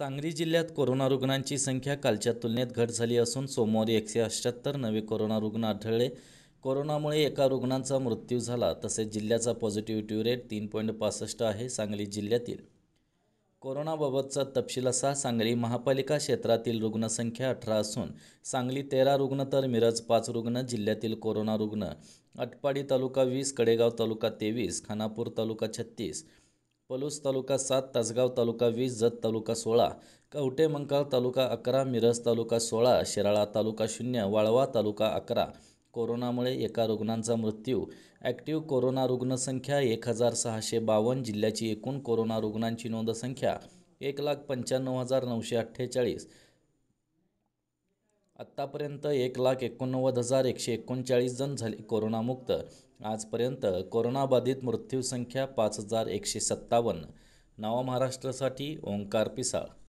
सांगली जिल्ह्यात कोरोना रुग्णांची संख्या कालच्या तुलनेत घट झाली असून सोमवारी एकशे अठ्याहत्तर नवे कोरोना रुग्ण आढळले कोरोनामुळे एका रुग्णांचा मृत्यू झाला तसेच जिल्ह्याचा पॉझिटिव्हिटी रेट तीन पॉईंट पासष्ट आहे सांगली जिल्ह्यातील कोरोनाबाबतचा तपशील असा सांगली महापालिका क्षेत्रातील रुग्णसंख्या अठरा असून सांगली तेरा रुग्ण तर मिरज पाच रुग्ण जिल्ह्यातील कोरोना रुग्ण अटपाडी तालुका वीस कडेगाव तालुका तेवीस खानापूर तालुका छत्तीस पलूस तालुका सात तासगाव तालुका वीस जत तालुका सोळा कवटे मंकाळ तालुका अकरा मिरज तालुका सोळा शिराळा तालुका शून्य वाळवा तालुका अकरा कोरोनामुळे एका रुग्णांचा मृत्यू ॲक्टिव्ह कोरोना रुग्णसंख्या एक हजार सहाशे बावन्न जिल्ह्याची एकूण कोरोना रुग्णांची संख्या एक लाख पंच्याण्णव हजार नऊशे अठ्ठेचाळीस आत्तापर्यंत एक लाख एकोणनव्वद हजार एकशे एकोणचाळीस जण झाले कोरोनामुक्त आजपर्यंत कोरोनाबाधित मृत्यूसंख्या पाच हजार एकशे सत्तावन्न नवा महाराष्ट्रासाठी ओंकार पिसाळ